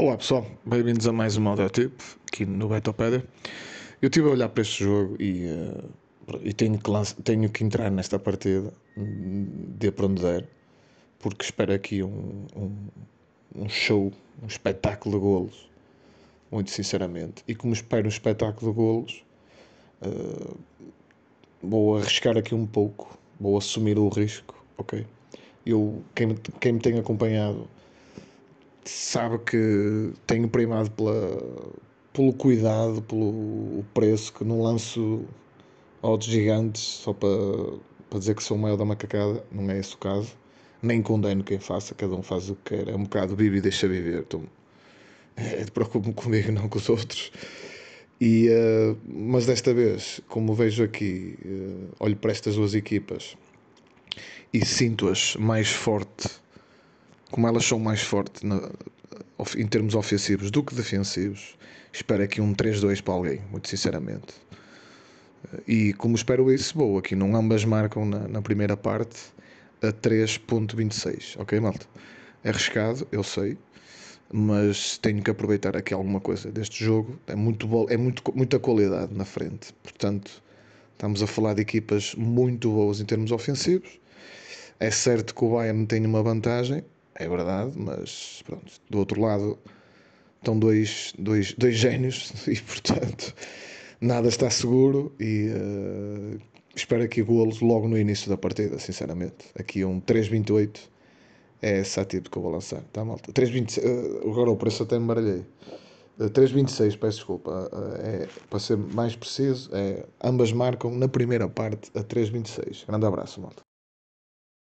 Olá pessoal, bem-vindos a mais uma Audiotip aqui no Betopédia. Eu estive a olhar para este jogo e, uh, e tenho, que tenho que entrar nesta partida de onde der, porque espero aqui um, um, um show, um espetáculo de golos, muito sinceramente. E como espero um espetáculo de golos, uh, vou arriscar aqui um pouco, vou assumir o risco, ok? Eu, quem, quem me tem acompanhado sabe que tenho primado pela, pelo cuidado, pelo preço, que não lanço odds gigantes só para, para dizer que sou o maior da macacada, não é esse o caso. Nem condeno quem faça, cada um faz o que quer. É um bocado vive e deixa viver. Então, é, eh, Preocupo-me comigo, não com os outros. E, uh, mas desta vez, como vejo aqui, uh, olho para estas duas equipas e sinto-as mais forte como elas são mais fortes na, em termos ofensivos do que defensivos, espero aqui um 3-2 para alguém, muito sinceramente. E como espero isso boa aqui não ambas marcam na, na primeira parte a 3.26, ok malta? É arriscado, eu sei, mas tenho que aproveitar aqui alguma coisa deste jogo. É, muito bom, é muito, muita qualidade na frente, portanto, estamos a falar de equipas muito boas em termos ofensivos. É certo que o Bayern tem uma vantagem, é verdade, mas pronto, do outro lado estão dois, dois, dois gênios e, portanto, nada está seguro e uh, espero aqui golos logo no início da partida, sinceramente. Aqui um 3-28 é essa tipo que eu vou lançar, tá malta? 3-26, uh, eh, agora o preço até me baralhei. Uh, eh, 3-26, peço desculpa, é, para ser mais preciso, é, ambas marcam na primeira parte a 3-26. Grande abraço, malta.